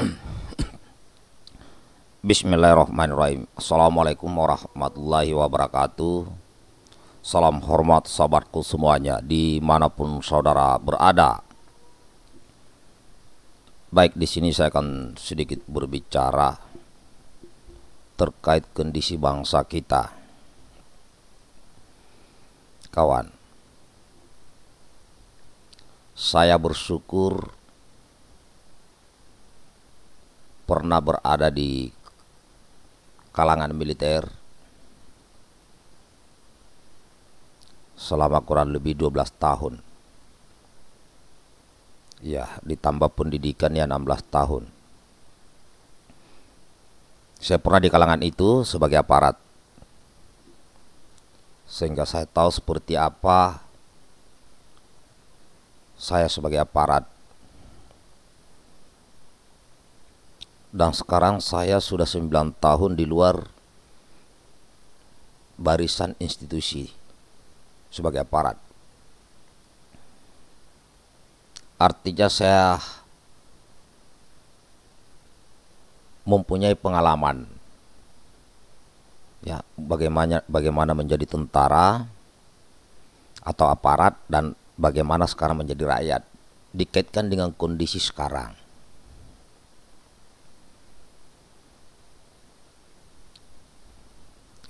Bismillahirrahmanirrahim Assalamualaikum warahmatullahi wabarakatuh Salam hormat sahabatku semuanya Dimanapun saudara berada Baik di sini saya akan sedikit berbicara Terkait kondisi bangsa kita Kawan Saya bersyukur pernah berada di kalangan militer selama kurang lebih 12 tahun. Ya, ditambah pendidikan ya 16 tahun. Saya pernah di kalangan itu sebagai aparat. Sehingga saya tahu seperti apa saya sebagai aparat dan sekarang saya sudah 9 tahun di luar barisan institusi sebagai aparat. Artinya saya mempunyai pengalaman ya bagaimana bagaimana menjadi tentara atau aparat dan bagaimana sekarang menjadi rakyat dikaitkan dengan kondisi sekarang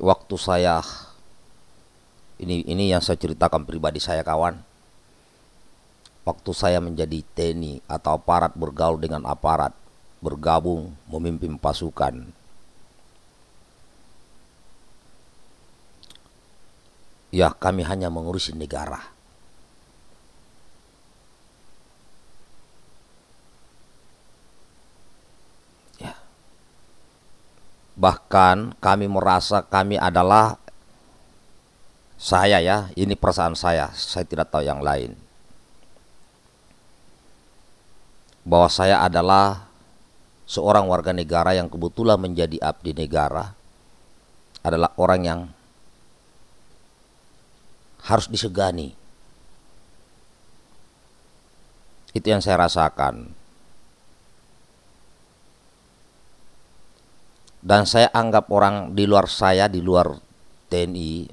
waktu saya ini ini yang saya ceritakan pribadi saya kawan waktu saya menjadi TNI atau aparat bergaul dengan aparat bergabung memimpin pasukan ya kami hanya mengurusi negara bahkan kami merasa kami adalah saya ya, ini perasaan saya, saya tidak tahu yang lain. Bahwa saya adalah seorang warga negara yang kebetulan menjadi abdi negara adalah orang yang harus disegani. Itu yang saya rasakan. dan saya anggap orang di luar saya di luar TNI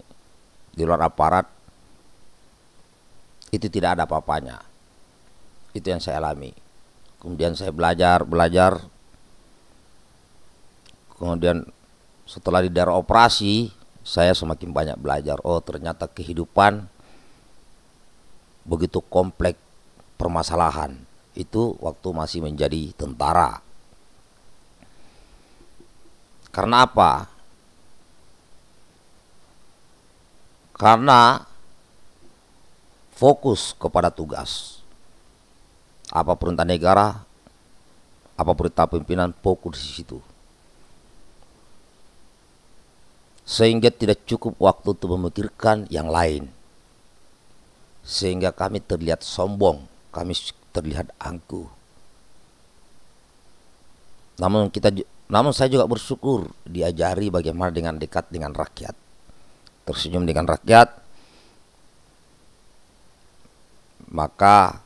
di luar aparat itu tidak ada apa-apanya itu yang saya alami kemudian saya belajar belajar kemudian setelah di daerah operasi saya semakin banyak belajar oh ternyata kehidupan begitu kompleks permasalahan itu waktu masih menjadi tentara karena apa? Karena fokus kepada tugas. Apa perintah negara, apa perintah pimpinan fokus di situ. Sehingga tidak cukup waktu untuk memikirkan yang lain. Sehingga kami terlihat sombong, kami terlihat angkuh. Namun kita namun saya juga bersyukur diajari bagaimana dengan dekat dengan rakyat. Tersenyum dengan rakyat. Maka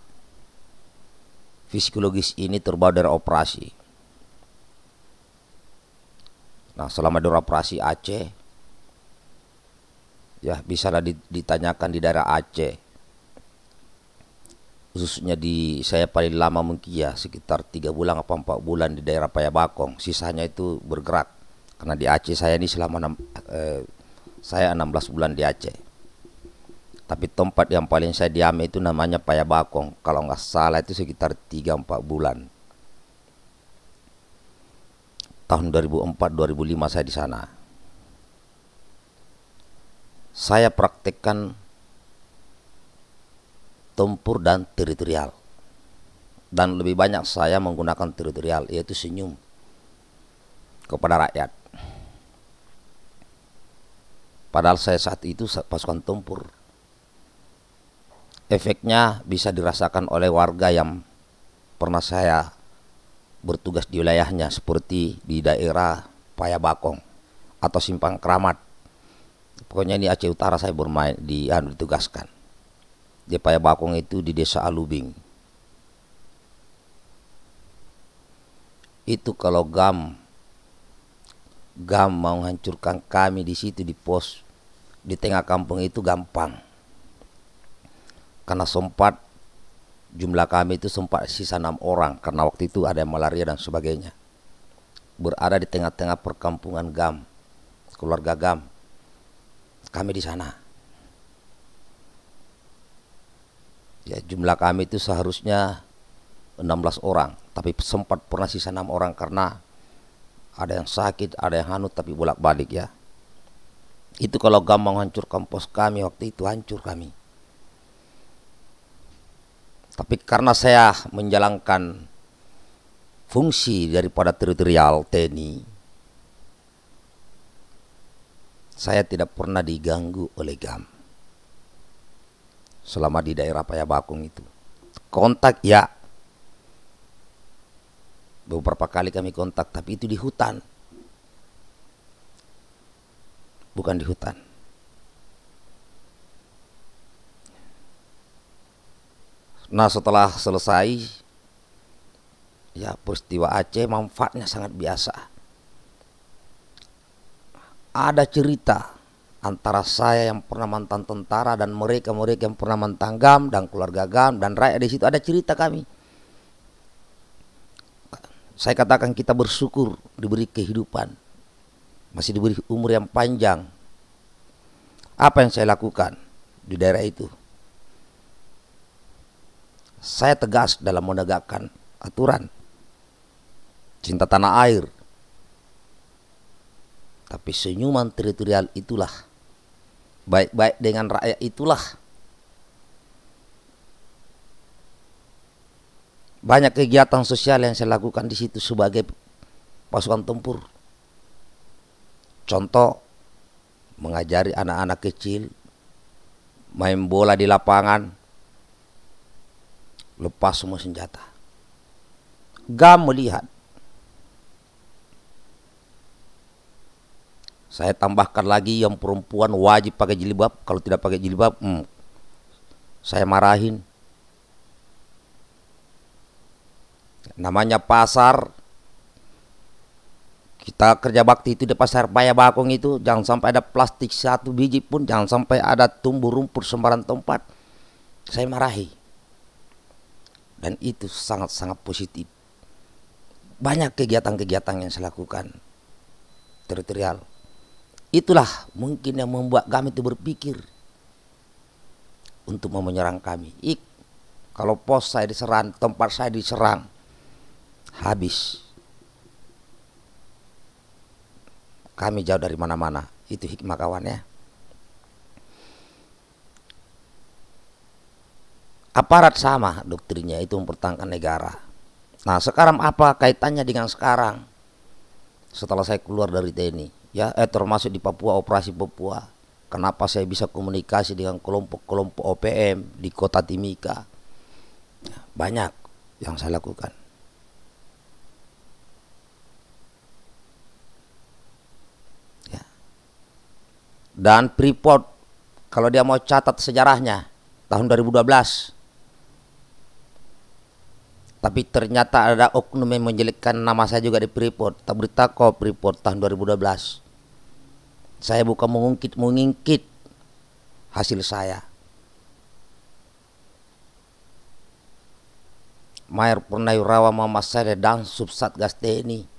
psikologis ini terbawa dari operasi. Nah selama dari operasi Aceh, ya bisa ditanyakan di daerah Aceh khususnya di saya paling lama mungkin ya sekitar tiga bulan apa empat bulan di daerah Payabakong sisanya itu bergerak karena di Aceh saya ini selama 6, eh, saya 16 bulan di Aceh tapi tempat yang paling saya diami itu namanya Payabakong kalau nggak salah itu sekitar tiga empat bulan tahun 2004-2005 saya di sana saya praktekkan tempur dan teritorial. Dan lebih banyak saya menggunakan teritorial yaitu senyum kepada rakyat. Padahal saya saat itu pasukan tempur. Efeknya bisa dirasakan oleh warga yang pernah saya bertugas di wilayahnya seperti di daerah Payabakong atau Simpang Keramat. Pokoknya ini Aceh Utara saya bermain di anu ditugaskan di Bakong itu di desa Alubing. Itu kalau gam gam mau hancurkan kami di situ di pos di tengah kampung itu gampang. Karena sempat jumlah kami itu sempat sisa enam orang karena waktu itu ada malaria dan sebagainya. Berada di tengah-tengah perkampungan Gam, keluarga Gam. Kami di sana Ya, jumlah kami itu seharusnya 16 orang, tapi sempat pernah sisa 6 orang karena ada yang sakit, ada yang hanut tapi bolak-balik ya. Itu kalau gampang hancur kampus kami waktu itu hancur kami. Tapi karena saya menjalankan fungsi daripada teritorial TNI, saya tidak pernah diganggu oleh GAM selama di daerah Payabakung itu. Kontak ya. Beberapa kali kami kontak tapi itu di hutan. Bukan di hutan. Nah setelah selesai ya peristiwa Aceh manfaatnya sangat biasa. Ada cerita antara saya yang pernah mantan tentara dan mereka-mereka yang pernah mantan gam dan keluarga gam dan rakyat di situ ada cerita kami. Saya katakan kita bersyukur diberi kehidupan. Masih diberi umur yang panjang. Apa yang saya lakukan di daerah itu? Saya tegas dalam menegakkan aturan. Cinta tanah air. Tapi senyuman teritorial itulah baik-baik dengan rakyat itulah banyak kegiatan sosial yang saya lakukan di situ sebagai pasukan tempur contoh mengajari anak-anak kecil main bola di lapangan lepas semua senjata gam melihat Saya tambahkan lagi yang perempuan wajib pakai jilbab. Kalau tidak pakai jilbab, hmm, saya marahin. Namanya pasar. Kita kerja bakti itu di pasar Paya Bakung itu. Jangan sampai ada plastik satu biji pun. Jangan sampai ada tumbuh rumput sembarang tempat. Saya marahi. Dan itu sangat-sangat positif. Banyak kegiatan-kegiatan yang saya lakukan. Teritorial Itulah mungkin yang membuat kami itu berpikir untuk mau menyerang kami. Ik, kalau pos saya diserang, tempat saya diserang, habis. Kami jauh dari mana-mana. Itu hikmah kawan ya. Aparat sama doktrinnya itu mempertahankan negara. Nah sekarang apa kaitannya dengan sekarang? Setelah saya keluar dari TNI, ya eh termasuk di Papua operasi Papua kenapa saya bisa komunikasi dengan kelompok-kelompok OPM di kota Timika ya, banyak yang saya lakukan ya. dan Freeport kalau dia mau catat sejarahnya tahun 2012 tapi ternyata ada oknum yang menjelekkan nama saya juga di Freeport. Tak beritahu kok Freeport tahun 2012. Saya bukan mengungkit mengingkit hasil saya. Mayor Rawa Mama saya dan Subsatgas TNI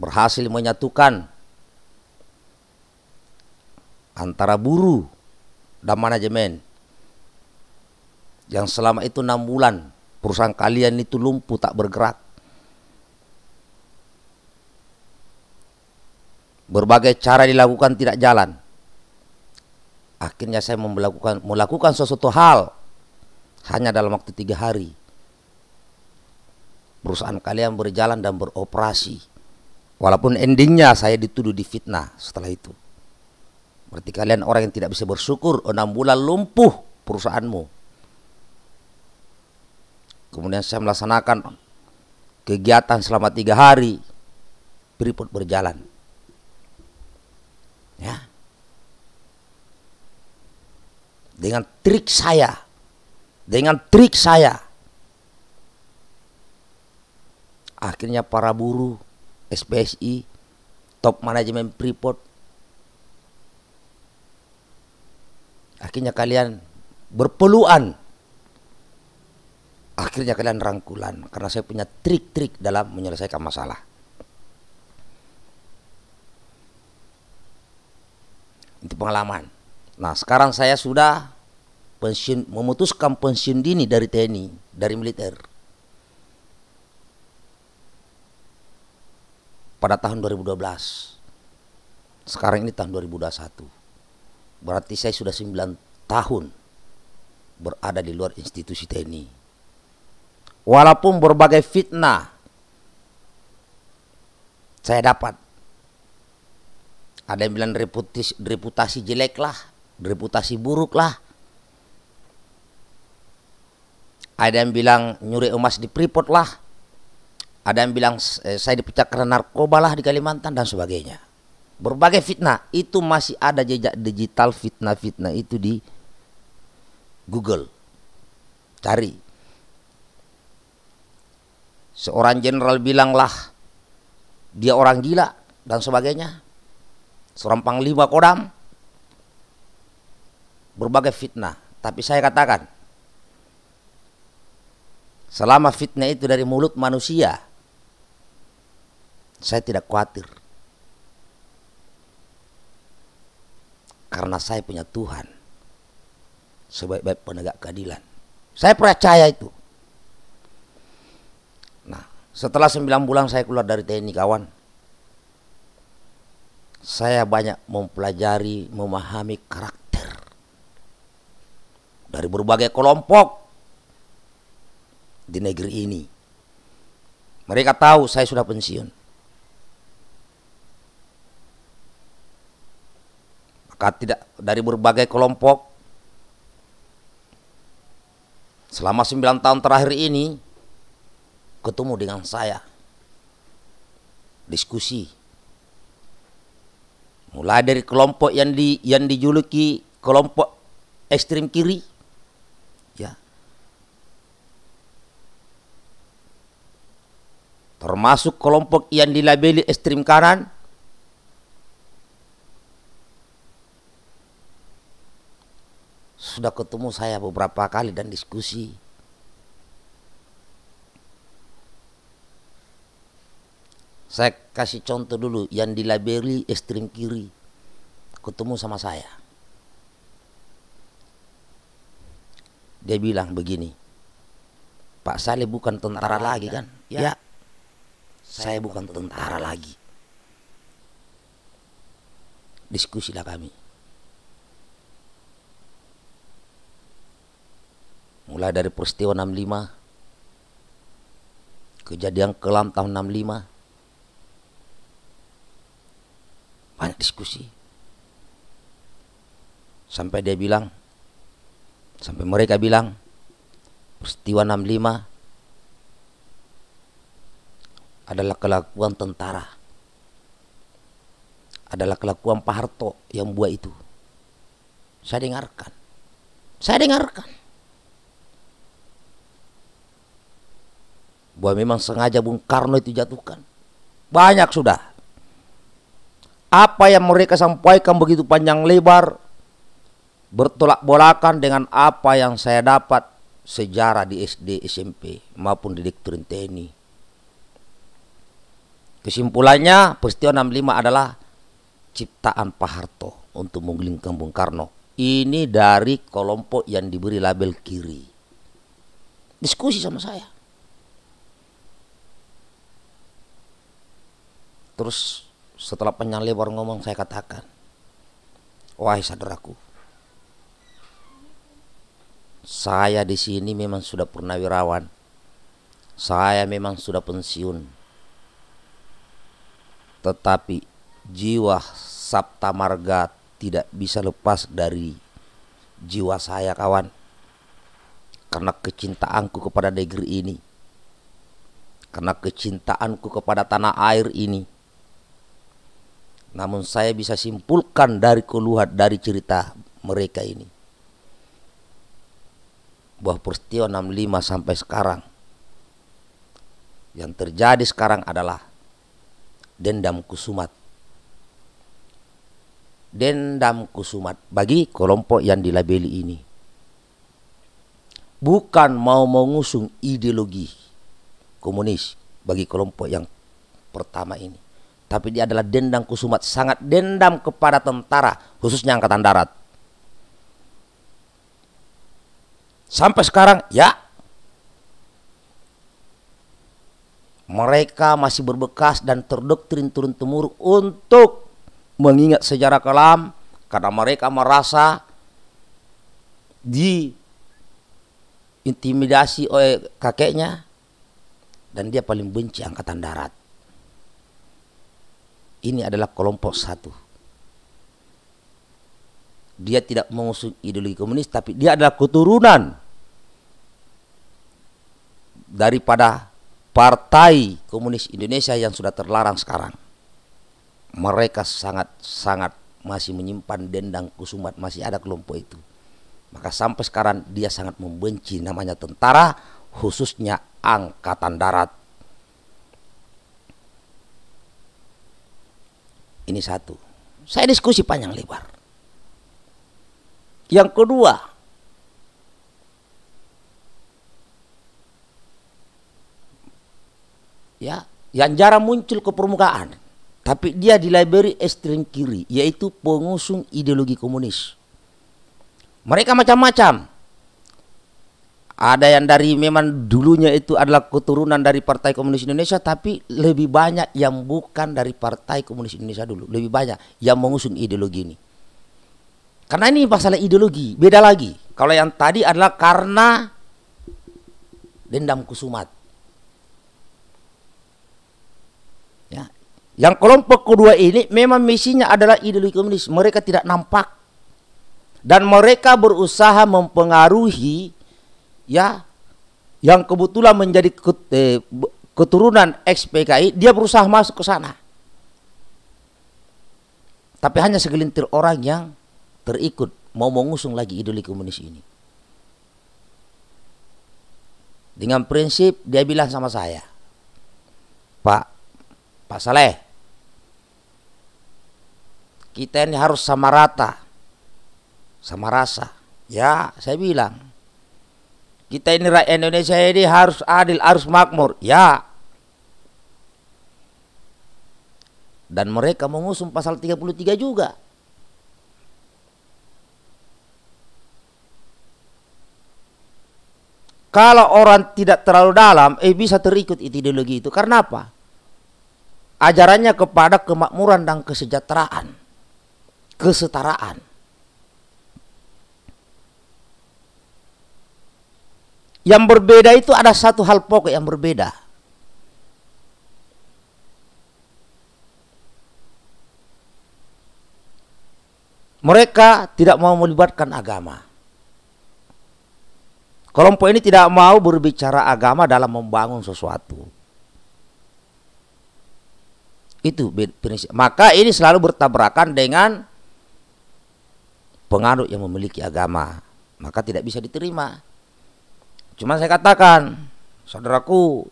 berhasil menyatukan antara buruh dan manajemen yang selama itu enam bulan perusahaan kalian itu lumpuh tak bergerak Berbagai cara dilakukan tidak jalan. Akhirnya saya melakukan, melakukan sesuatu hal hanya dalam waktu tiga hari. Perusahaan kalian berjalan dan beroperasi. Walaupun endingnya saya dituduh difitnah setelah itu. Berarti kalian orang yang tidak bisa bersyukur enam bulan lumpuh perusahaanmu. Kemudian saya melaksanakan kegiatan selama tiga hari. Freeport berjalan. dengan trik saya, dengan trik saya. Akhirnya para buruh SPSI, top manajemen Freeport, akhirnya kalian berpeluan. Akhirnya kalian rangkulan karena saya punya trik-trik dalam menyelesaikan masalah. Itu pengalaman. Nah sekarang saya sudah pensiun, memutuskan pensiun dini dari TNI, dari militer. Pada tahun 2012. Sekarang ini tahun 2021. Berarti saya sudah 9 tahun berada di luar institusi TNI. Walaupun berbagai fitnah saya dapat. Ada yang bilang reputasi, reputasi jelek lah, Reputasi buruk lah. Ada yang bilang nyuri emas di Freeport lah. Ada yang bilang eh, saya dipecat karena narkoba lah di Kalimantan dan sebagainya. Berbagai fitnah itu masih ada jejak digital fitnah-fitnah itu di Google. Cari. Seorang jenderal bilang lah dia orang gila dan sebagainya. Seorang panglima kodam berbagai fitnah. Tapi saya katakan, selama fitnah itu dari mulut manusia, saya tidak khawatir. Karena saya punya Tuhan sebaik-baik penegak keadilan. Saya percaya itu. Nah, setelah sembilan bulan saya keluar dari TNI kawan, saya banyak mempelajari, memahami karakter dari berbagai kelompok di negeri ini. Mereka tahu saya sudah pensiun. Maka tidak dari berbagai kelompok selama sembilan tahun terakhir ini ketemu dengan saya. Diskusi. Mulai dari kelompok yang di yang dijuluki kelompok ekstrem kiri termasuk kelompok yang dilabeli ekstrim kanan sudah ketemu saya beberapa kali dan diskusi saya kasih contoh dulu yang dilabeli ekstrim kiri ketemu sama saya dia bilang begini Pak Saleh bukan tentara lagi kan ya, ya saya bukan tentara lagi. Diskusilah kami. Mulai dari peristiwa 65 kejadian kelam tahun 65 banyak diskusi sampai dia bilang sampai mereka bilang peristiwa 65 adalah kelakuan tentara. Adalah kelakuan Pak Harto yang buat itu. Saya dengarkan. Saya dengarkan. Bahwa memang sengaja Bung Karno itu jatuhkan. Banyak sudah. Apa yang mereka sampaikan begitu panjang lebar bertolak bolakan dengan apa yang saya dapat sejarah di SD, SMP maupun di Dekturin TNI. Kesimpulannya, peristiwa 65 adalah ciptaan Pak Harto untuk menggelingkan Bung Karno. Ini dari kelompok yang diberi label kiri. Diskusi sama saya. Terus setelah panjang lebar ngomong saya katakan, wahai saudaraku, saya di sini memang sudah purnawirawan. Saya memang sudah pensiun tetapi jiwa Sabta Marga tidak bisa lepas dari jiwa saya kawan karena kecintaanku kepada negeri ini karena kecintaanku kepada tanah air ini namun saya bisa simpulkan dari keluhan dari cerita mereka ini bahwa peristiwa 65 sampai sekarang yang terjadi sekarang adalah dendam kusumat. Dendam kusumat bagi kelompok yang dilabeli ini. Bukan mau mengusung ideologi komunis bagi kelompok yang pertama ini. Tapi dia adalah dendam kusumat, sangat dendam kepada tentara, khususnya angkatan darat. Sampai sekarang, ya mereka masih berbekas dan terdoktrin turun-temurun untuk mengingat sejarah kelam karena mereka merasa diintimidasi oleh kakeknya dan dia paling benci angkatan darat. Ini adalah kelompok satu. Dia tidak mengusung ideologi komunis tapi dia adalah keturunan daripada Partai Komunis Indonesia yang sudah terlarang sekarang. Mereka sangat-sangat masih menyimpan dendang kusumat, masih ada kelompok itu. Maka sampai sekarang dia sangat membenci namanya tentara, khususnya angkatan darat. Ini satu. Saya diskusi panjang lebar. Yang kedua, ya yang jarang muncul ke permukaan tapi dia di library ekstrem kiri yaitu pengusung ideologi komunis mereka macam-macam ada yang dari memang dulunya itu adalah keturunan dari Partai Komunis Indonesia tapi lebih banyak yang bukan dari Partai Komunis Indonesia dulu lebih banyak yang mengusung ideologi ini karena ini masalah ideologi beda lagi kalau yang tadi adalah karena dendam kusumat Yang kelompok kedua ini memang misinya adalah ideologi komunis. Mereka tidak nampak. Dan mereka berusaha mempengaruhi ya yang kebetulan menjadi eh, keturunan XPKI, dia berusaha masuk ke sana. Tapi hanya segelintir orang yang terikut mau mengusung lagi ideologi komunis ini. Dengan prinsip dia bilang sama saya, Pak, Pak Saleh, kita ini harus sama rata sama rasa ya saya bilang kita ini rakyat Indonesia ini harus adil harus makmur ya dan mereka mengusung pasal 33 juga kalau orang tidak terlalu dalam eh bisa terikut ideologi itu karena apa ajarannya kepada kemakmuran dan kesejahteraan kesetaraan. Yang berbeda itu ada satu hal pokok yang berbeda. Mereka tidak mau melibatkan agama. Kelompok ini tidak mau berbicara agama dalam membangun sesuatu. Itu prinsip. Maka ini selalu bertabrakan dengan pengaruh yang memiliki agama, maka tidak bisa diterima. Cuma saya katakan, saudaraku,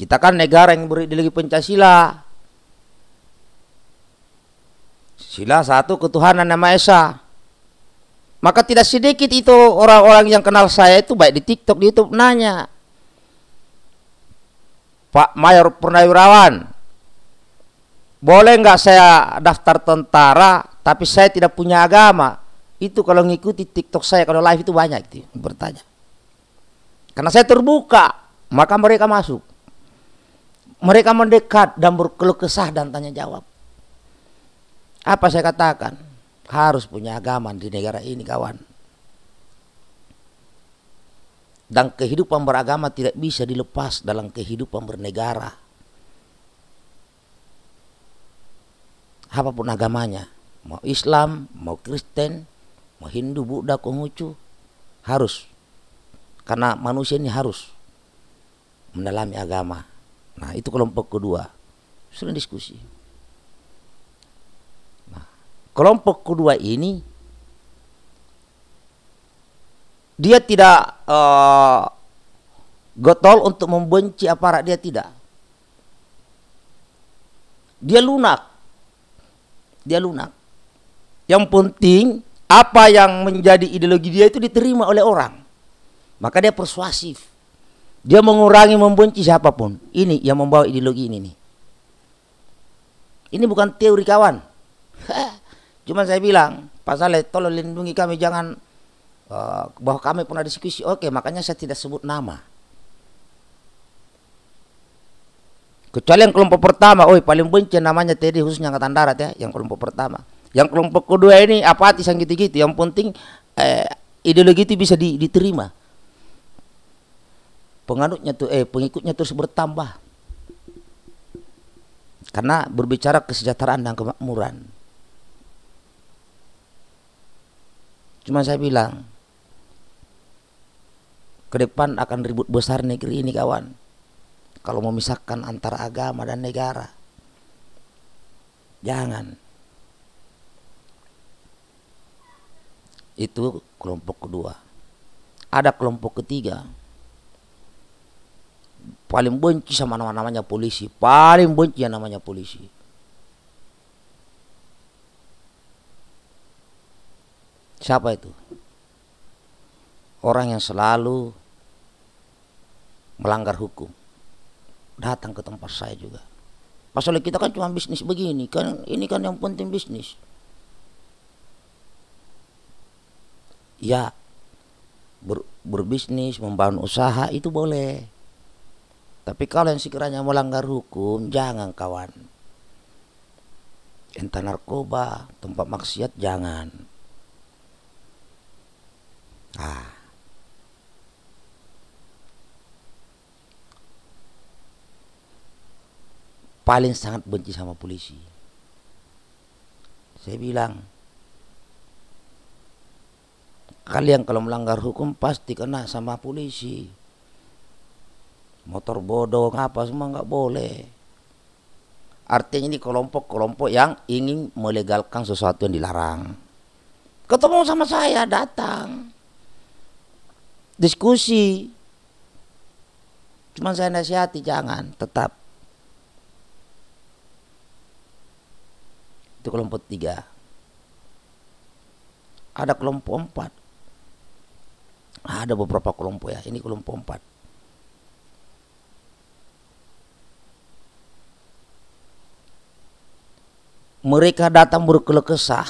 kita kan negara yang berideologi Pancasila. Sila satu ketuhanan nama Esa. Maka tidak sedikit itu orang-orang yang kenal saya itu baik di TikTok, di YouTube nanya. Pak Mayor Purnawirawan, boleh nggak saya daftar tentara tapi saya tidak punya agama itu kalau ngikuti TikTok saya kalau live itu banyak itu bertanya karena saya terbuka maka mereka masuk mereka mendekat dan berkeluh kesah dan tanya jawab apa saya katakan harus punya agama di negara ini kawan dan kehidupan beragama tidak bisa dilepas dalam kehidupan bernegara apapun agamanya, mau Islam, mau Kristen, mau Hindu, Buddha, Konghucu, harus. Karena manusia ini harus mendalami agama. Nah, itu kelompok kedua. Sering diskusi. Nah, kelompok kedua ini dia tidak uh, gotol untuk membenci aparat dia tidak. Dia lunak dia lunak. Yang penting apa yang menjadi ideologi dia itu diterima oleh orang. Maka dia persuasif. Dia mengurangi membenci siapapun. Ini yang membawa ideologi ini nih. Ini bukan teori kawan. Cuma saya bilang, Pak Saleh, tolong lindungi kami jangan uh, bahwa kami pernah diskusi. Oke, makanya saya tidak sebut nama. Kecuali yang kelompok pertama, oh paling benci namanya tadi khususnya angkatan darat ya, yang kelompok pertama. Yang kelompok kedua ini apatis yang gitu-gitu. Yang penting eh, ideologi itu bisa di, diterima. Penganutnya tuh eh pengikutnya terus bertambah. Karena berbicara kesejahteraan dan kemakmuran. Cuma saya bilang ke depan akan ribut besar negeri ini kawan kalau memisahkan antara agama dan negara. Jangan. Itu kelompok kedua. Ada kelompok ketiga. Paling benci sama nama namanya polisi, paling benci yang namanya polisi. Siapa itu? Orang yang selalu melanggar hukum datang ke tempat saya juga. Pasalnya kita kan cuma bisnis begini, kan ini kan yang penting bisnis. Ya, ber, berbisnis, membangun usaha itu boleh. Tapi kalau yang sekiranya melanggar hukum, jangan kawan. Entah narkoba, tempat maksiat, jangan. Ah. paling sangat benci sama polisi. Saya bilang, kalian kalau melanggar hukum pasti kena sama polisi. Motor bodoh apa semua nggak boleh. Artinya ini kelompok-kelompok yang ingin melegalkan sesuatu yang dilarang. Ketemu sama saya datang. Diskusi. Cuma saya nasihati jangan tetap Itu kelompok tiga. Ada kelompok empat. Ada beberapa kelompok ya. Ini kelompok empat. Mereka datang berkeluh kesah.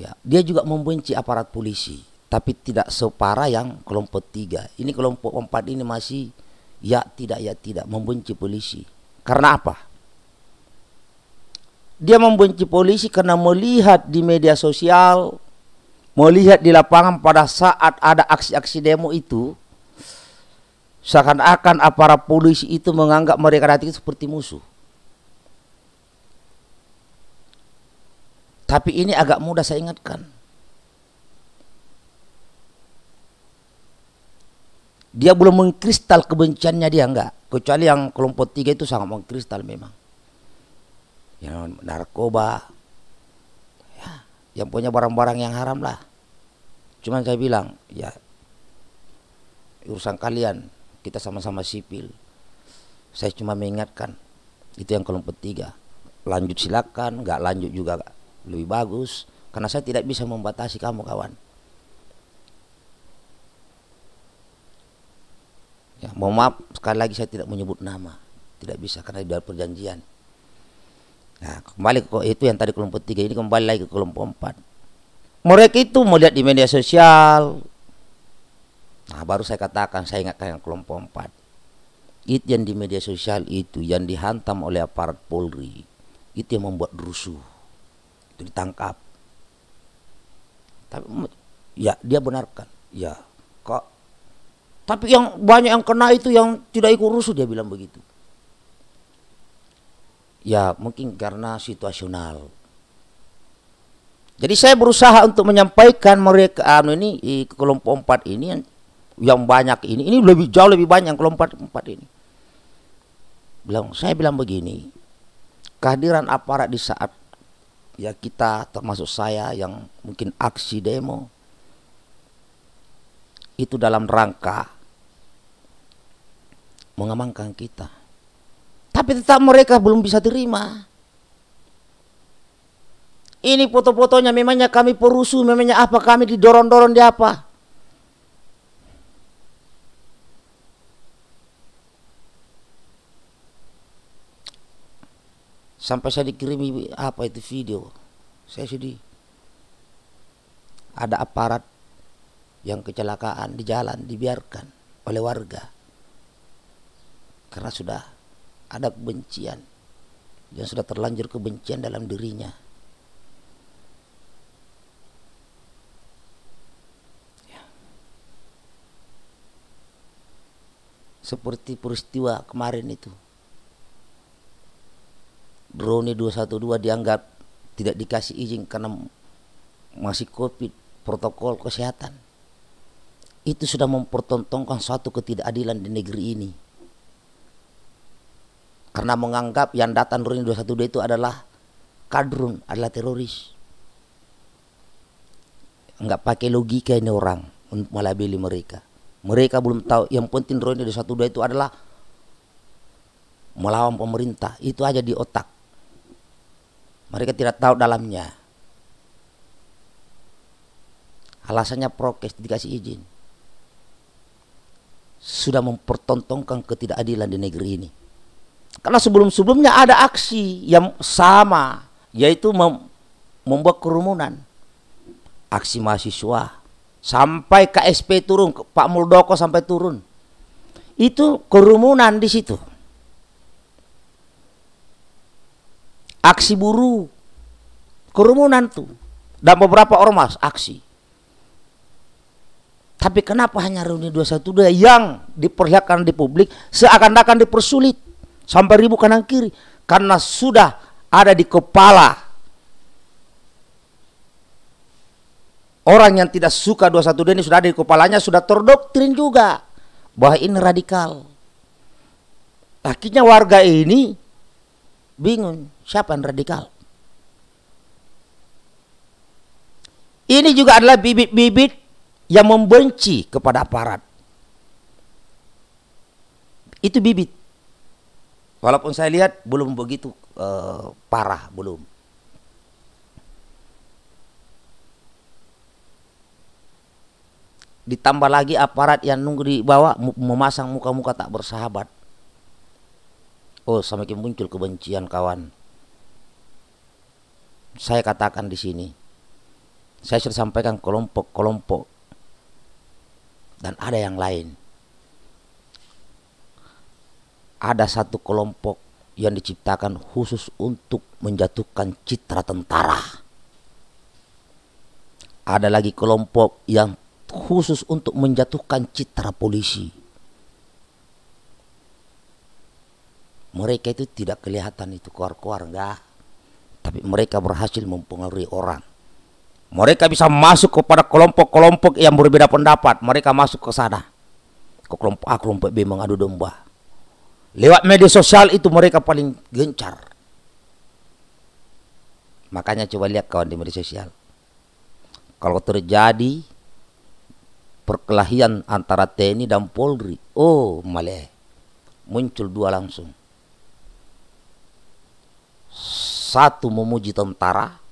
Ya, dia juga membenci aparat polisi, tapi tidak separah yang kelompok tiga. Ini kelompok empat ini masih ya tidak ya tidak membenci polisi. Karena apa? dia membenci polisi karena melihat di media sosial, melihat di lapangan pada saat ada aksi-aksi demo itu, seakan-akan aparat polisi itu menganggap mereka nanti seperti musuh. Tapi ini agak mudah saya ingatkan. Dia belum mengkristal kebenciannya dia enggak. Kecuali yang kelompok tiga itu sangat mengkristal memang you ya, know, narkoba, ya, yang punya barang-barang yang haram lah. Cuman saya bilang, ya urusan kalian, kita sama-sama sipil. Saya cuma mengingatkan, itu yang kelompok tiga. Lanjut silakan, nggak lanjut juga lebih bagus. Karena saya tidak bisa membatasi kamu kawan. Ya, mohon maaf sekali lagi saya tidak menyebut nama, tidak bisa karena di dalam perjanjian. Nah, kembali ke itu yang tadi kelompok tiga ini kembali lagi ke kelompok empat. Mereka itu melihat di media sosial. Nah, baru saya katakan saya ingatkan yang kelompok empat. Itu yang di media sosial itu yang dihantam oleh aparat Polri. Itu yang membuat rusuh. Itu ditangkap. Tapi ya dia benarkan. Ya, kok tapi yang banyak yang kena itu yang tidak ikut rusuh dia bilang begitu. Ya mungkin karena situasional. Jadi saya berusaha untuk menyampaikan mereka anu ini kelompok empat ini yang, yang banyak ini ini lebih jauh lebih banyak kelompok empat ini. Bilang saya bilang begini kehadiran aparat di saat ya kita termasuk saya yang mungkin aksi demo itu dalam rangka mengamankan kita. Tapi tetap mereka belum bisa terima. Ini foto-fotonya memangnya kami perusuh, memangnya apa kami didorong-dorong di apa? Sampai saya dikirimi apa itu video. Saya sedih. Ada aparat yang kecelakaan di jalan dibiarkan oleh warga. Karena sudah ada kebencian yang sudah terlanjur kebencian dalam dirinya seperti peristiwa kemarin itu Brownie 212 dianggap tidak dikasih izin karena masih covid protokol kesehatan itu sudah mempertontonkan suatu ketidakadilan di negeri ini karena menganggap yang datang satu 212 itu adalah kadrun adalah teroris nggak pakai logika ini orang untuk melabeli mereka mereka belum tahu yang penting satu 212 itu adalah melawan pemerintah itu aja di otak mereka tidak tahu dalamnya alasannya prokes dikasih izin sudah mempertontonkan ketidakadilan di negeri ini karena sebelum-sebelumnya ada aksi yang sama, yaitu mem membuat kerumunan. Aksi mahasiswa sampai KSP turun, Pak Muldoko sampai turun. Itu kerumunan di situ. Aksi buruh, kerumunan tuh. Dan beberapa ormas aksi. Tapi kenapa hanya reuni 212 yang diperlihatkan di publik seakan-akan dipersulit? sampai ribu kanan kiri karena sudah ada di kepala orang yang tidak suka 212 ini sudah ada di kepalanya sudah terdoktrin juga bahwa ini radikal akhirnya warga ini bingung siapa yang radikal ini juga adalah bibit-bibit yang membenci kepada aparat itu bibit Walaupun saya lihat belum begitu uh, parah, belum. Ditambah lagi aparat yang nunggu di bawah memasang muka-muka tak bersahabat. Oh, semakin muncul kebencian kawan. Saya katakan di sini. Saya sudah sampaikan kelompok-kelompok dan ada yang lain ada satu kelompok yang diciptakan khusus untuk menjatuhkan citra tentara. Ada lagi kelompok yang khusus untuk menjatuhkan citra polisi. Mereka itu tidak kelihatan itu keluar-keluar enggak. Tapi mereka berhasil mempengaruhi orang. Mereka bisa masuk kepada kelompok-kelompok yang berbeda pendapat. Mereka masuk ke sana. Ke kelompok A, kelompok B mengadu domba Lewat media sosial itu mereka paling gencar. Makanya coba lihat kawan di media sosial. Kalau terjadi perkelahian antara TNI dan Polri, oh malah muncul dua langsung. Satu memuji tentara,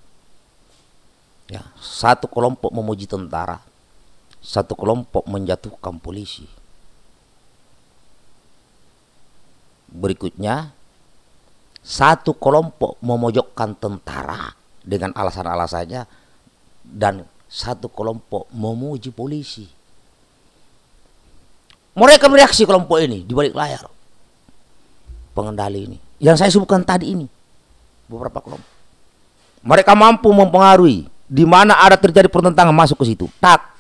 ya, satu kelompok memuji tentara, satu kelompok menjatuhkan polisi. berikutnya satu kelompok memojokkan tentara dengan alasan-alasannya dan satu kelompok memuji polisi. Mereka bereaksi kelompok ini di balik layar. Pengendali ini yang saya sebutkan tadi ini beberapa kelompok. Mereka mampu mempengaruhi di mana ada terjadi pertentangan masuk ke situ. Tak.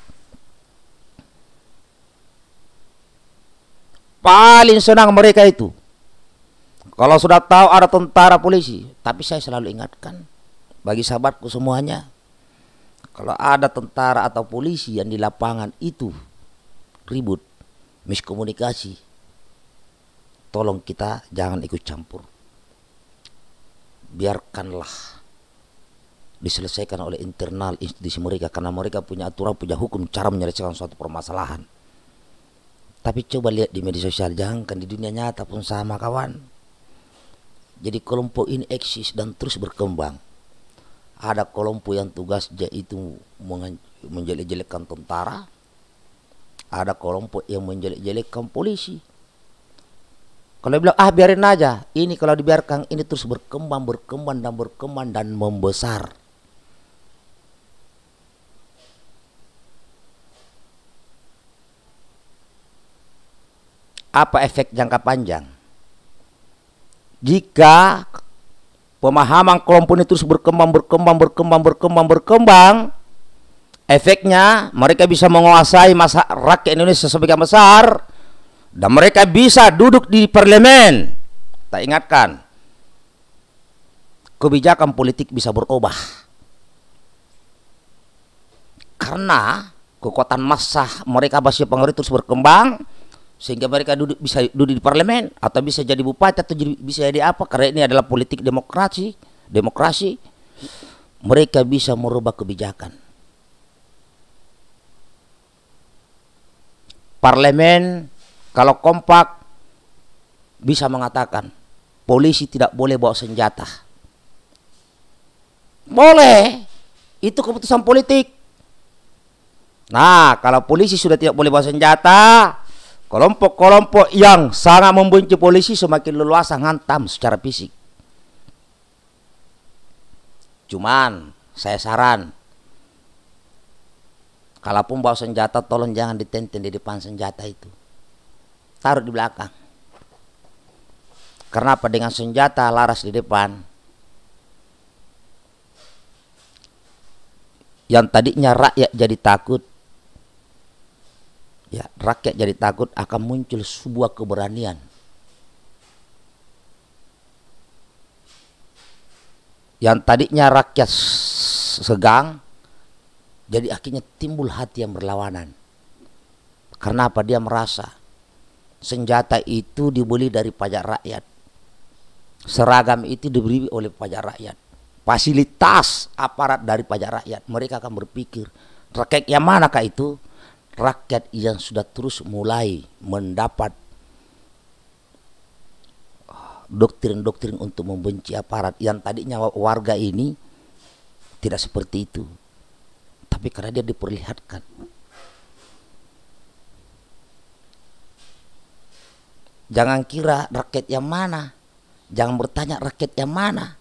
Paling senang mereka itu kalau sudah tahu ada tentara polisi, tapi saya selalu ingatkan bagi sahabatku semuanya, kalau ada tentara atau polisi yang di lapangan itu ribut, miskomunikasi, tolong kita jangan ikut campur. Biarkanlah diselesaikan oleh internal institusi mereka karena mereka punya aturan, punya hukum cara menyelesaikan suatu permasalahan. Tapi coba lihat di media sosial, jangan di dunia nyata pun sama kawan jadi kelompok ini eksis dan terus berkembang. Ada kelompok yang tugasnya itu menjelek-jelekkan tentara. Ada kelompok yang menjelek-jelekkan polisi. Kalau bilang ah biarin aja, ini kalau dibiarkan ini terus berkembang, berkembang dan berkembang dan membesar. Apa efek jangka panjang? jika pemahaman kelompok ini terus berkembang, berkembang, berkembang, berkembang, berkembang, efeknya mereka bisa menguasai rakyat Indonesia sebagian besar dan mereka bisa duduk di parlemen. Tak ingatkan, kebijakan politik bisa berubah karena kekuatan massa mereka masih pengaruh terus berkembang sehingga mereka duduk bisa duduk di parlemen atau bisa jadi bupati atau jadi, bisa jadi apa karena ini adalah politik demokrasi demokrasi mereka bisa merubah kebijakan parlemen kalau kompak bisa mengatakan polisi tidak boleh bawa senjata boleh itu keputusan politik nah kalau polisi sudah tidak boleh bawa senjata Kelompok-kelompok yang sangat membenci polisi semakin leluasa ngantam secara fisik. Cuman saya saran Kalaupun bawa senjata tolong jangan ditenteng di depan senjata itu Taruh di belakang Kenapa dengan senjata laras di depan Yang tadinya rakyat jadi takut ya rakyat jadi takut akan muncul sebuah keberanian yang tadinya rakyat segang jadi akhirnya timbul hati yang berlawanan karena apa dia merasa senjata itu dibeli dari pajak rakyat seragam itu diberi oleh pajak rakyat fasilitas aparat dari pajak rakyat mereka akan berpikir rakyat yang manakah itu rakyat yang sudah terus mulai mendapat ah, doktrin-doktrin untuk membenci aparat yang tadinya warga ini tidak seperti itu tapi karena dia diperlihatkan jangan kira rakyat yang mana jangan bertanya rakyat yang mana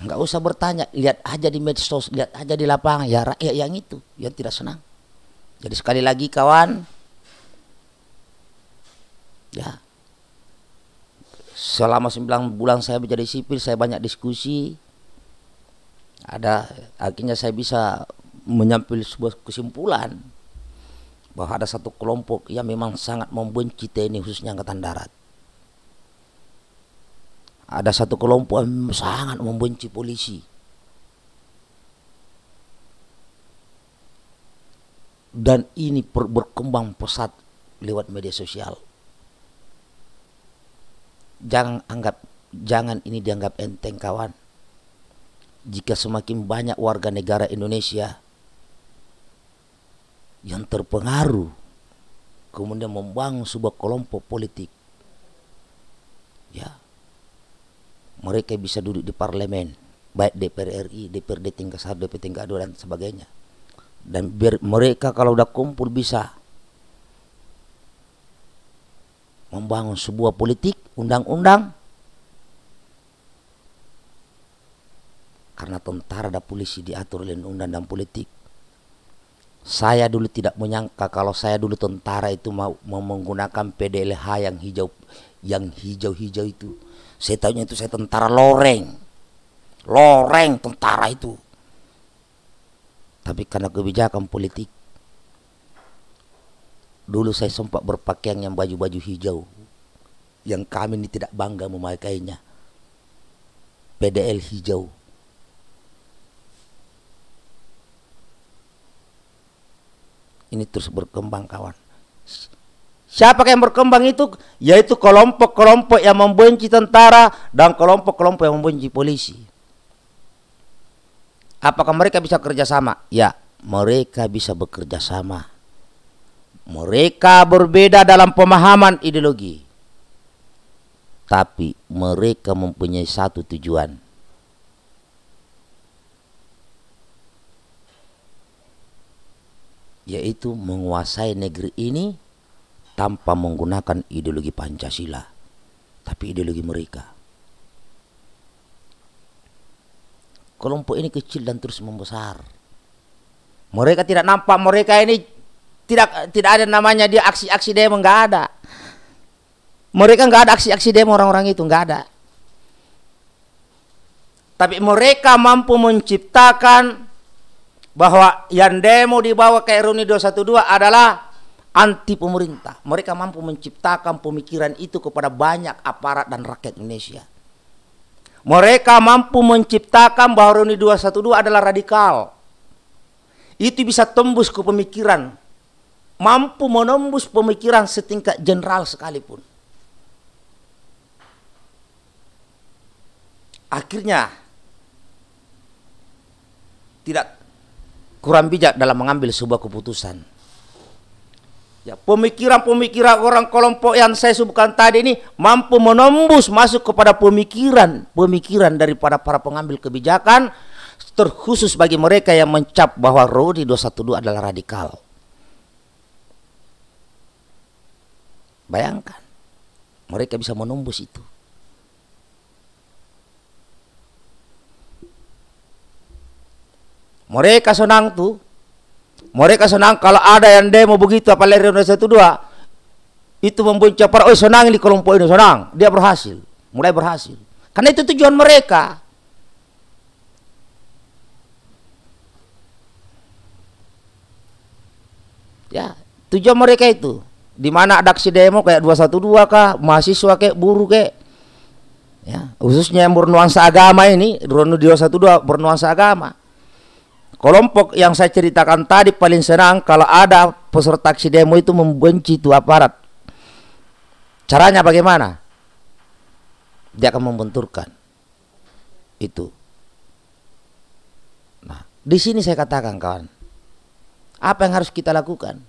nggak usah bertanya lihat aja di medsos lihat aja di lapangan ya rakyat yang itu yang tidak senang jadi sekali lagi kawan ya selama 9 bulan saya menjadi sipil saya banyak diskusi ada akhirnya saya bisa menyampil sebuah kesimpulan bahwa ada satu kelompok yang memang sangat membenci TNI khususnya angkatan darat ada satu kelompok yang sangat membenci polisi dan ini berkembang pesat lewat media sosial jangan anggap jangan ini dianggap enteng kawan jika semakin banyak warga negara Indonesia yang terpengaruh kemudian membangun sebuah kelompok politik ya mereka bisa duduk di parlemen baik DPR RI, DPRD tingkat 1, DPRD tingkat 2 dan sebagainya. Dan biar mereka kalau udah kumpul bisa membangun sebuah politik undang-undang karena tentara dan polisi diatur oleh undang-undang politik. Saya dulu tidak menyangka kalau saya dulu tentara itu mau, mau menggunakan PDLH yang hijau yang hijau-hijau itu. Saya tahunya itu saya tentara loreng. Loreng tentara itu. Tapi karena kebijakan politik. Dulu saya sempat berpakaian yang baju-baju hijau. Yang kami ini tidak bangga memakainya. PDL hijau. Ini terus berkembang kawan. Siapa yang berkembang itu? Yaitu kelompok-kelompok yang membenci tentara dan kelompok-kelompok yang membenci polisi. Apakah mereka bisa kerja sama? Ya, mereka bisa bekerja sama. Mereka berbeda dalam pemahaman ideologi. Tapi mereka mempunyai satu tujuan. Yaitu menguasai negeri ini tanpa menggunakan ideologi Pancasila, tapi ideologi mereka. Kelompok ini kecil dan terus membesar. Mereka tidak nampak, mereka ini tidak tidak ada namanya dia aksi-aksi demo nggak ada. Mereka nggak ada aksi-aksi demo orang-orang itu nggak ada. Tapi mereka mampu menciptakan bahwa yang demo dibawa ke Runi 212 adalah anti pemerintah. Mereka mampu menciptakan pemikiran itu kepada banyak aparat dan rakyat Indonesia. Mereka mampu menciptakan bahwa Reuni 212 adalah radikal. Itu bisa tembus ke pemikiran. Mampu menembus pemikiran setingkat jenderal sekalipun. Akhirnya tidak kurang bijak dalam mengambil sebuah keputusan. Ya, pemikiran-pemikiran orang kelompok yang saya sebutkan tadi ini mampu menembus masuk kepada pemikiran-pemikiran daripada para pengambil kebijakan terkhusus bagi mereka yang mencap bahwa Rodi 212 adalah radikal. Bayangkan, mereka bisa menembus itu. Mereka senang tuh mereka senang kalau ada yang demo begitu apa apalagi Indonesia itu dua. Itu membuncah para oh senang di kelompok ini senang. Dia berhasil, mulai berhasil. Karena itu tujuan mereka. Ya, tujuan mereka itu di mana ada aksi demo kayak 212 kah, mahasiswa kayak buruh kayak ya, khususnya yang bernuansa agama ini, Rono 212 bernuansa agama. Kelompok yang saya ceritakan tadi paling senang kalau ada peserta aksi demo itu membenci itu aparat. Caranya bagaimana? Dia akan membenturkan. Itu. Nah, di sini saya katakan kawan, apa yang harus kita lakukan?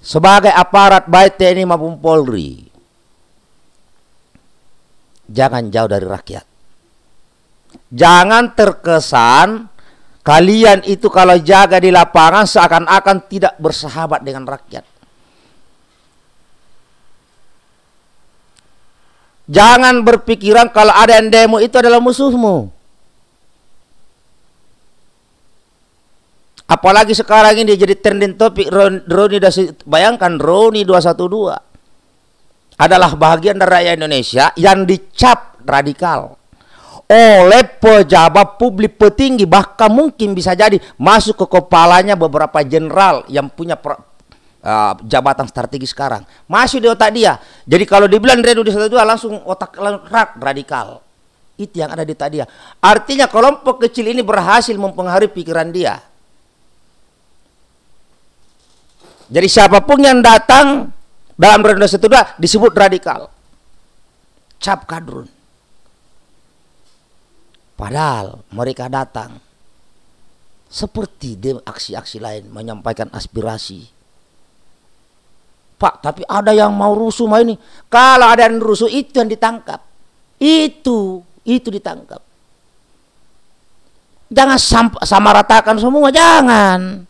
Sebagai aparat baik TNI maupun Polri, jangan jauh dari rakyat. Jangan terkesan kalian itu kalau jaga di lapangan seakan-akan tidak bersahabat dengan rakyat. Jangan berpikiran kalau ada yang demo itu adalah musuhmu. Apalagi sekarang ini jadi trending topik Roni bayangkan Roni 212 adalah bagian dari rakyat Indonesia yang dicap radikal oleh pejabat publik petinggi bahkan mungkin bisa jadi masuk ke kepalanya beberapa jenderal yang punya uh, jabatan strategis sekarang masuk di otak dia jadi kalau dibilang redu di satu dua langsung otak rak radikal itu yang ada di otak dia artinya kelompok kecil ini berhasil mempengaruhi pikiran dia jadi siapapun yang datang dalam redu satu dua disebut radikal cap kadrun Padahal mereka datang seperti aksi-aksi lain menyampaikan aspirasi. Pak, tapi ada yang mau rusuh mah ini. Kalau ada yang rusuh itu yang ditangkap. Itu, itu ditangkap. Jangan sam sama ratakan semua, jangan.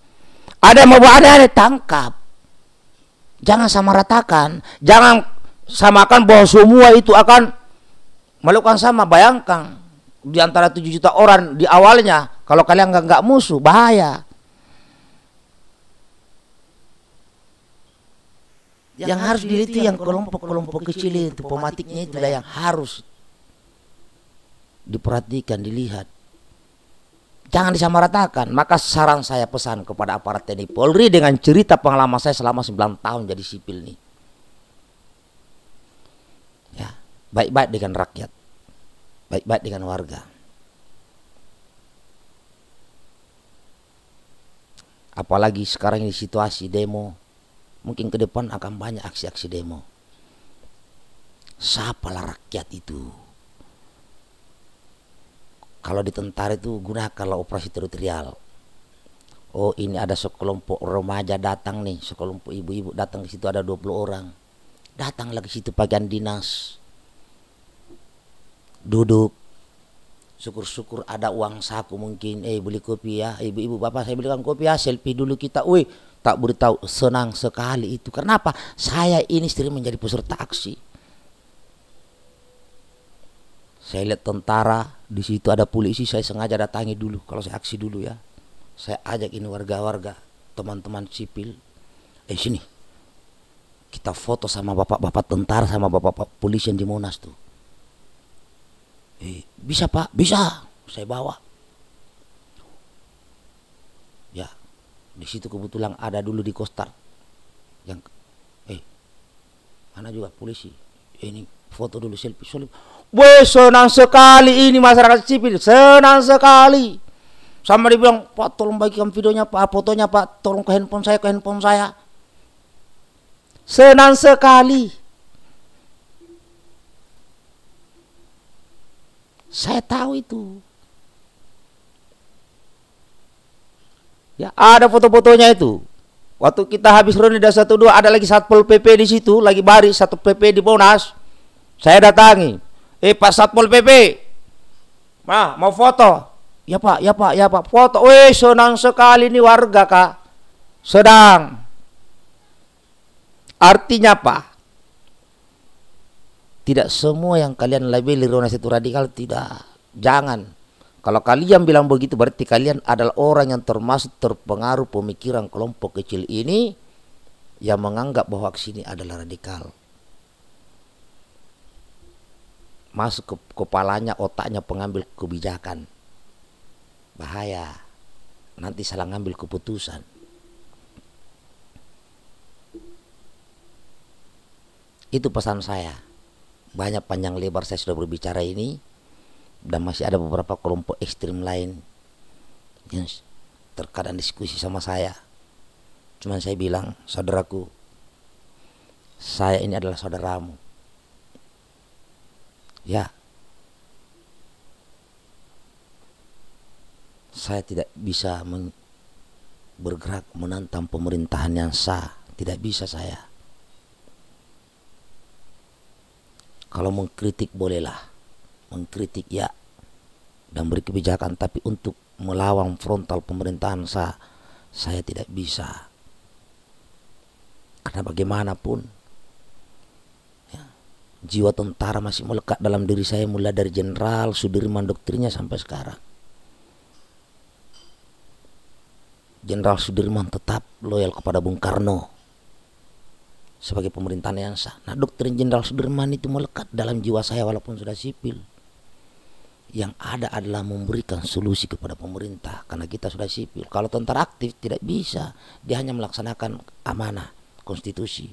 Ada yang mau ada yang ditangkap. Jangan sama ratakan, jangan samakan bahwa semua itu akan melakukan sama. Bayangkan, di antara 7 juta orang di awalnya kalau kalian nggak nggak musuh bahaya yang, yang harus dilihat yang kelompok-kelompok kecil itu pematiknya itulah yang harus diperhatikan dilihat jangan disamaratakan maka saran saya pesan kepada aparat TNI Polri dengan cerita pengalaman saya selama 9 tahun jadi sipil nih ya baik-baik dengan rakyat baik-baik dengan warga. Apalagi sekarang ini situasi demo, mungkin ke depan akan banyak aksi-aksi demo. Sapalah rakyat itu. Kalau di tentara itu gunakanlah operasi teritorial. Oh ini ada sekelompok remaja datang nih, sekelompok ibu-ibu datang di situ ada 20 orang. Datanglah ke situ bagian dinas duduk syukur-syukur ada uang saku mungkin eh beli kopi ya ibu-ibu bapak saya belikan kopi ya selfie dulu kita woi tak beritahu senang sekali itu kenapa saya ini sering menjadi peserta aksi saya lihat tentara di situ ada polisi saya sengaja datangi dulu kalau saya aksi dulu ya saya ajak ini warga-warga teman-teman sipil eh sini kita foto sama bapak-bapak tentara sama bapak-bapak polisi yang di Monas tuh eh, bisa pak bisa saya bawa ya di situ kebetulan ada dulu di kostar yang eh mana juga polisi eh, ini foto dulu selfie selfie Wah senang sekali ini masyarakat sipil senang sekali sama dibilang pak tolong bagikan videonya pak fotonya pak tolong ke handphone saya ke handphone saya senang sekali Saya tahu itu. Ya, ada foto-fotonya itu. Waktu kita habis reuni dasar dua ada lagi Satpol PP di situ, lagi baris satu PP di Monas. Saya datangi. Eh, Pak Satpol PP. mah mau foto. Ya Pak, ya Pak, ya Pak. Foto. Weh, senang sekali nih warga, Kak. Sedang. Artinya apa? Tidak semua yang kalian labeli rona itu radikal, tidak. Jangan. Kalau kalian bilang begitu berarti kalian adalah orang yang termasuk terpengaruh pemikiran kelompok kecil ini yang menganggap bahwa aksi ini adalah radikal. Masuk ke kepalanya, otaknya pengambil kebijakan. Bahaya. Nanti salah ngambil keputusan. Itu pesan saya banyak panjang lebar saya sudah berbicara ini dan masih ada beberapa kelompok ekstrim lain yang terkadang diskusi sama saya cuman saya bilang saudaraku saya ini adalah saudaramu ya saya tidak bisa bergerak menantang pemerintahan yang sah tidak bisa saya Kalau mengkritik bolehlah, mengkritik ya, dan beri kebijakan. Tapi untuk melawan frontal pemerintahan saya, saya tidak bisa. Karena bagaimanapun ya, jiwa tentara masih melekat dalam diri saya mulai dari Jenderal Sudirman doktrinya sampai sekarang. Jenderal Sudirman tetap loyal kepada Bung Karno sebagai pemerintahan yang sah. Nah, doktrin Jenderal Sudirman itu melekat dalam jiwa saya walaupun sudah sipil. Yang ada adalah memberikan solusi kepada pemerintah karena kita sudah sipil. Kalau tentara aktif tidak bisa, dia hanya melaksanakan amanah konstitusi.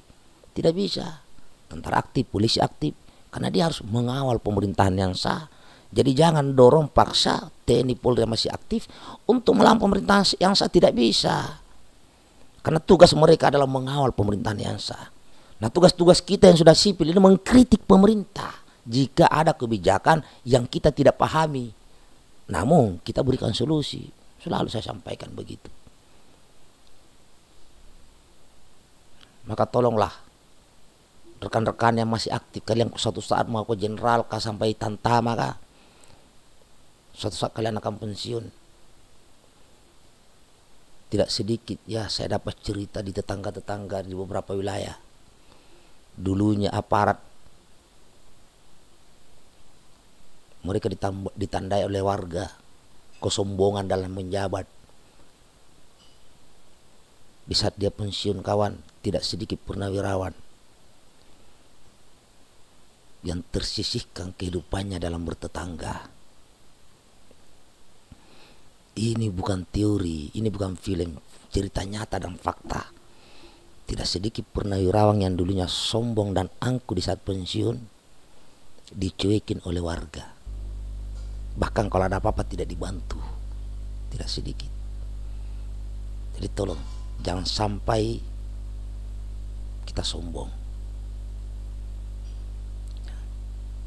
Tidak bisa. Tentara aktif, polisi aktif karena dia harus mengawal pemerintahan yang sah. Jadi jangan dorong paksa TNI Polri yang masih aktif untuk melawan pemerintahan yang sah tidak bisa. Karena tugas mereka adalah mengawal pemerintahan yang sah Nah tugas-tugas kita yang sudah sipil ini mengkritik pemerintah jika ada kebijakan yang kita tidak pahami. Namun kita berikan solusi. Selalu saya sampaikan begitu. Maka tolonglah rekan-rekan yang masih aktif kalian suatu saat mau ke jenderal kah sampai tantama kah suatu saat kalian akan pensiun tidak sedikit ya saya dapat cerita di tetangga-tetangga di beberapa wilayah dulunya aparat mereka ditandai oleh warga kesombongan dalam menjabat di saat dia pensiun kawan tidak sedikit purnawirawan yang tersisihkan kehidupannya dalam bertetangga ini bukan teori ini bukan film cerita nyata dan fakta tidak sedikit pernah purnawirawan yang dulunya sombong dan angku di saat pensiun dicuekin oleh warga. Bahkan kalau ada apa-apa tidak dibantu. Tidak sedikit. Jadi tolong jangan sampai kita sombong.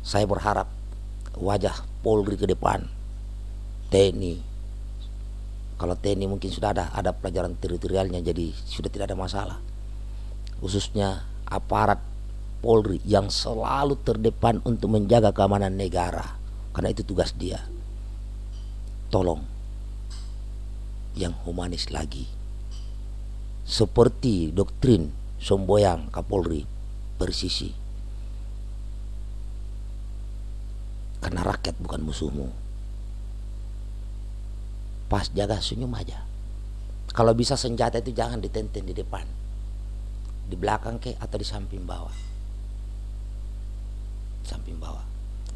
Saya berharap wajah Polri ke depan, TNI. Kalau TNI mungkin sudah ada ada pelajaran teritorialnya jadi sudah tidak ada masalah khususnya aparat Polri yang selalu terdepan untuk menjaga keamanan negara karena itu tugas dia tolong yang humanis lagi seperti doktrin Somboyang Kapolri bersisi karena rakyat bukan musuhmu pas jaga senyum aja kalau bisa senjata itu jangan ditenteng di depan di belakang ke atau di samping bawah samping bawah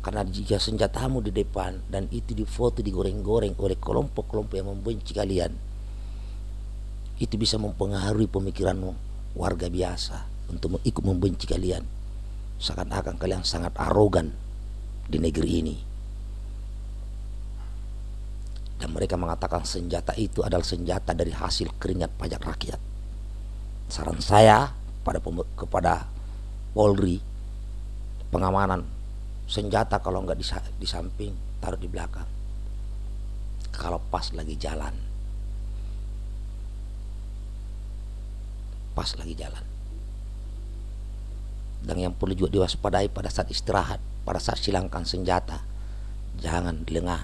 karena jika senjatamu di depan dan itu difoto digoreng-goreng oleh kelompok-kelompok yang membenci kalian itu bisa mempengaruhi pemikiranmu warga biasa untuk ikut membenci kalian seakan-akan kalian sangat arogan di negeri ini dan mereka mengatakan senjata itu adalah senjata dari hasil keringat pajak rakyat saran saya kepada kepada Polri pengamanan senjata kalau nggak di, di samping taruh di belakang kalau pas lagi jalan pas lagi jalan dan yang perlu juga diwaspadai pada saat istirahat pada saat silangkan senjata jangan di lengah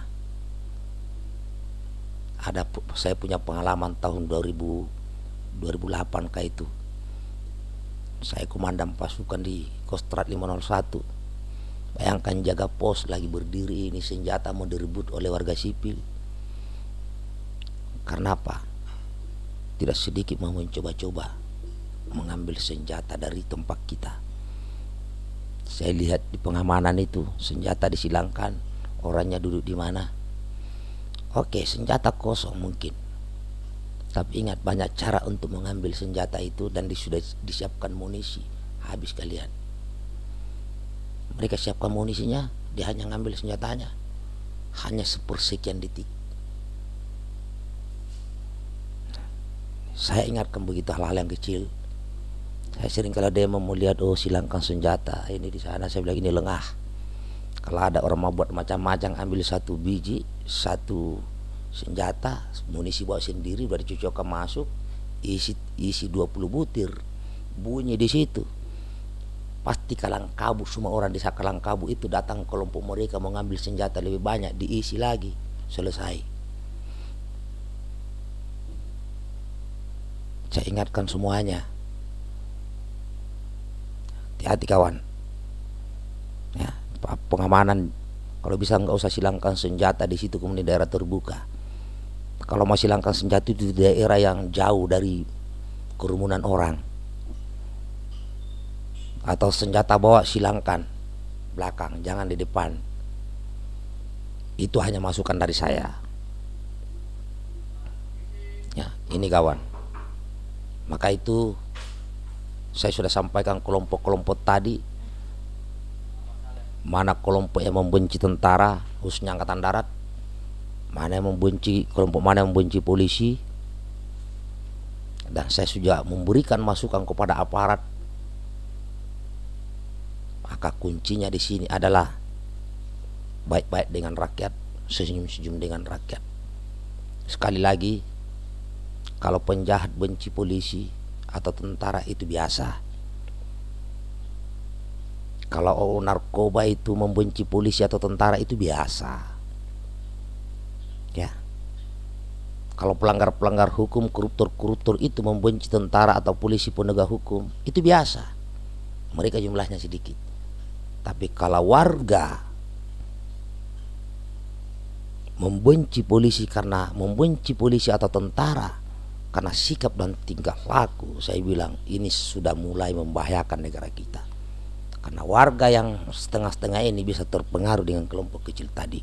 ada saya punya pengalaman tahun 2000 2008 kayak itu saya komandan pasukan di Kostrad 501 bayangkan jaga pos lagi berdiri ini senjata mau direbut oleh warga sipil karena apa tidak sedikit mau mencoba-coba mengambil senjata dari tempat kita saya lihat di pengamanan itu senjata disilangkan orangnya duduk di mana oke senjata kosong mungkin tapi ingat banyak cara untuk mengambil senjata itu dan sudah disiapkan munisi. Habis kalian. Mereka siapkan munisinya, dia hanya ngambil senjatanya. Hanya sepersekian detik. Saya ingatkan begitu hal-hal yang kecil. Saya sering kalau dia mau melihat oh silangkan senjata ini di sana saya bilang ini lengah. Kalau ada orang mau buat macam-macam ambil satu biji, satu senjata munisi bawa sendiri dari cucoka masuk isi isi 20 butir bunyi di situ pasti kalang kabu semua orang di kalang kabu itu datang kelompok mereka mau ngambil senjata lebih banyak diisi lagi selesai saya ingatkan semuanya hati-hati kawan ya pengamanan kalau bisa nggak usah silangkan senjata di situ kemudian daerah terbuka kalau masih silangkan senjata itu di daerah yang jauh dari kerumunan orang atau senjata bawa silangkan belakang jangan di depan itu hanya masukan dari saya ya ini kawan maka itu saya sudah sampaikan kelompok-kelompok tadi mana kelompok yang membenci tentara khususnya angkatan darat mana yang membenci kelompok mana yang membenci polisi dan saya sudah memberikan masukan kepada aparat maka kuncinya di sini adalah baik-baik dengan rakyat senyum-senyum dengan rakyat sekali lagi kalau penjahat benci polisi atau tentara itu biasa kalau narkoba itu membenci polisi atau tentara itu biasa kalau pelanggar-pelanggar hukum koruptor-koruptor itu membenci tentara atau polisi penegak hukum itu biasa mereka jumlahnya sedikit tapi kalau warga membenci polisi karena membenci polisi atau tentara karena sikap dan tingkah laku saya bilang ini sudah mulai membahayakan negara kita karena warga yang setengah-setengah ini bisa terpengaruh dengan kelompok kecil tadi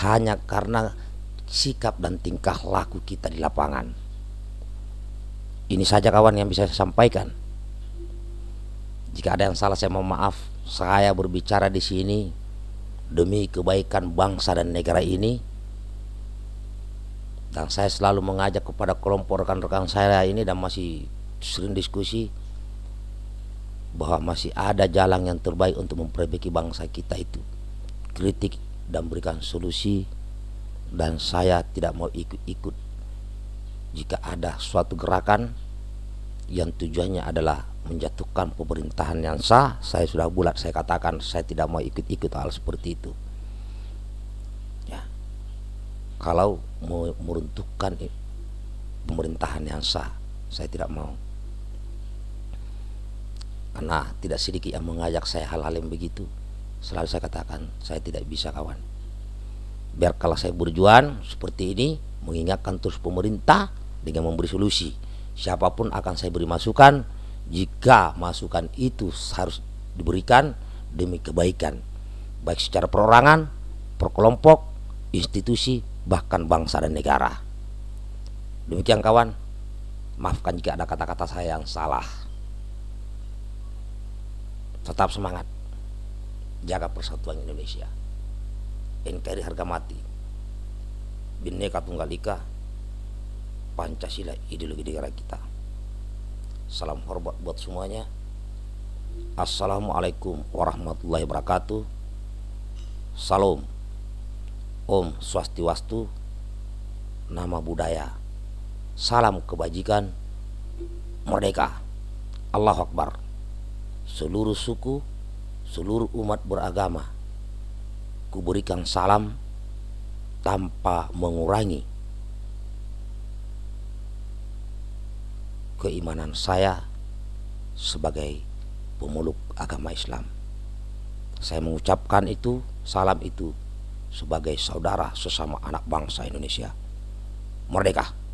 hanya karena sikap dan tingkah laku kita di lapangan. Ini saja kawan yang bisa saya sampaikan. Jika ada yang salah saya mohon maaf. Saya berbicara di sini demi kebaikan bangsa dan negara ini. Dan saya selalu mengajak kepada kelompok rekan-rekan saya ini dan masih sering diskusi bahwa masih ada jalan yang terbaik untuk memperbaiki bangsa kita itu. Kritik dan berikan solusi dan saya tidak mau ikut-ikut jika ada suatu gerakan yang tujuannya adalah menjatuhkan pemerintahan yang sah saya sudah bulat saya katakan saya tidak mau ikut-ikut hal seperti itu ya kalau mau meruntuhkan pemerintahan yang sah saya tidak mau karena tidak sedikit yang mengajak saya hal-hal yang begitu selalu saya katakan saya tidak bisa kawan biar kalau saya berjuang seperti ini mengingatkan terus pemerintah dengan memberi solusi siapapun akan saya beri masukan jika masukan itu harus diberikan demi kebaikan baik secara perorangan, perkelompok, institusi bahkan bangsa dan negara. Demikian kawan, maafkan jika ada kata-kata saya yang salah. Tetap semangat. Jaga persatuan Indonesia. NKRI harga mati bineka tunggal ika Pancasila ideologi negara kita salam hormat buat semuanya Assalamualaikum warahmatullahi wabarakatuh Salam Om Swastiwastu Nama budaya Salam kebajikan Merdeka Allah Akbar Seluruh suku Seluruh umat beragama kuberikan salam tanpa mengurangi keimanan saya sebagai pemeluk agama Islam. Saya mengucapkan itu, salam itu sebagai saudara sesama anak bangsa Indonesia. Merdeka!